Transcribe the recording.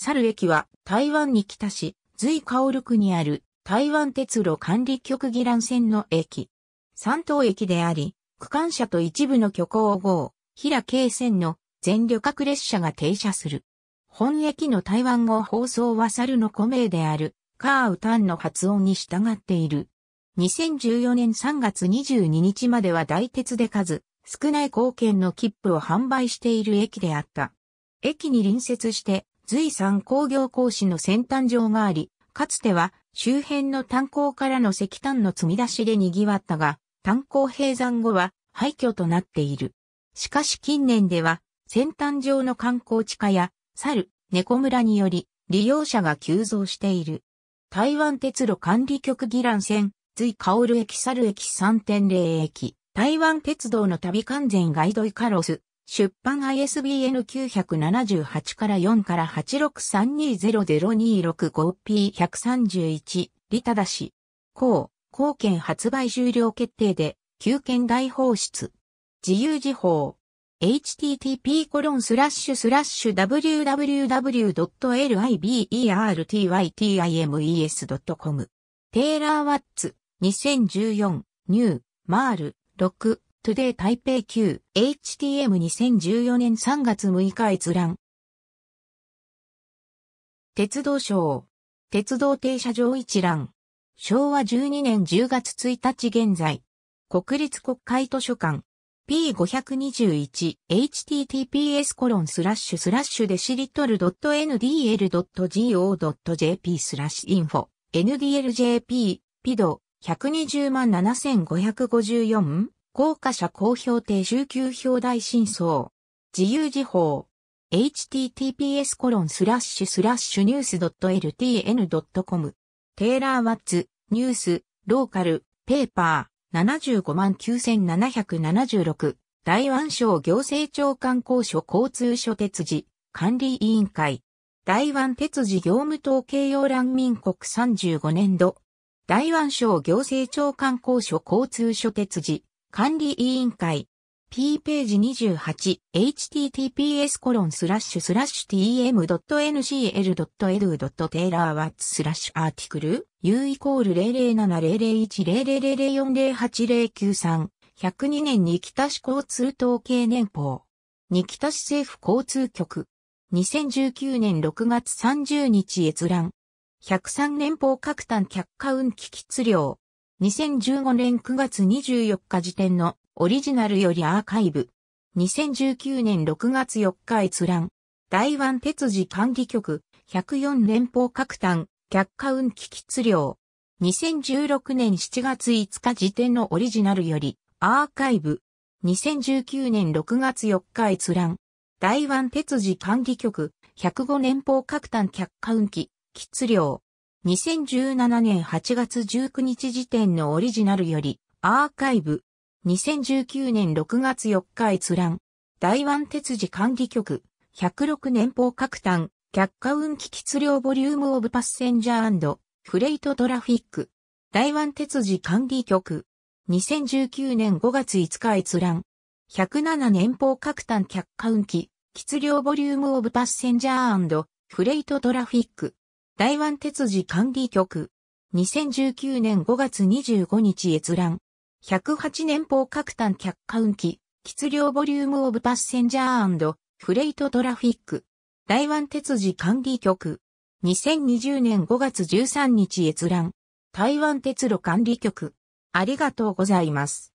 猿駅は台湾に来たし、随薫区にある台湾鉄路管理局議覧線の駅。三島駅であり、区間車と一部の虚構号、平京線の全旅客列車が停車する。本駅の台湾語放送は猿の古名である、カーウタンの発音に従っている。2014年3月22日までは大鉄で数、少ない貢献の切符を販売している駅であった。駅に隣接して随産工業講師の先端場があり、かつては周辺の炭鉱からの石炭の積み出しで賑わったが、炭鉱閉山後は廃墟となっている。しかし近年では、先端上の観光地化や、猿、猫村により、利用者が急増している。台湾鉄路管理局議覧線、随薫駅猿駅3.0駅、台湾鉄道の旅完全ガイドイカロス、出版 ISBN 978から4から 86320-0265P131、リタダシ。公、公券発売終了決定で、旧券大放出。自由時報。http コロンスラッシュスラッシュ www.libertytimes.com テイラー・ワッツ2014ニューマール6トゥデイ台北 q HTM2014 年3月6日閲覧。鉄道省。鉄道停車場一覧。昭和12年10月1日現在。国立国会図書館。p521https コロンスラッシュスラッシュデシリトル .ndl.go.jp スラッシュインフォ ndljp ピド120万7554高架社公表定1休表大真相。自由時報。https コロンスラッシュスラッシュニュース .ltn.com テイラー・ワッツ、ニュース、ローカル、ペーパー、759,776、大湾省行政長官公署交通所鉄次、管理委員会、大湾鉄次業務統計要欄民国35年度、大湾省行政長官公署交通所鉄次、管理委員会。P ページ 28https コロンスラッシュスラッシュ tm.ncl.edu.taylorwatts スラッシュアーティクル u イコール0 0 7 0 0 1 0 0 0 4 0 8 0 9 3 1 0 2年に北市交通統計年報に北市政府交通局2019年6月30日閲覧103年報各端客貨運機器量2015年9月24日時点のオリジナルよりアーカイブ。2019年6月4日閲覧。台湾鉄次管理局104連邦各端客貨運気質量。2016年7月5日時点のオリジナルよりアーカイブ。2019年6月4日閲覧。台湾鉄次管理局105連邦各端客貨運気質量。2017年8月19日時点のオリジナルより、アーカイブ。2019年6月4日閲覧。台湾鉄次管理局。106年報各単。客下運機質量ボリュームオブパッセンジャーフレイトトラフィック。台湾鉄次管理局。2019年5月5日閲覧。107年報各単客下運機。質量ボリュームオブパッセンジャーフレイトトラフィック。台湾鉄事管理局。2019年5月25日閲覧。108年砲各端客観機。質量ボリュームオブパッセンジャーフレイトトラフィック。台湾鉄事管理局。2020年5月13日閲覧。台湾鉄路管理局。ありがとうございます。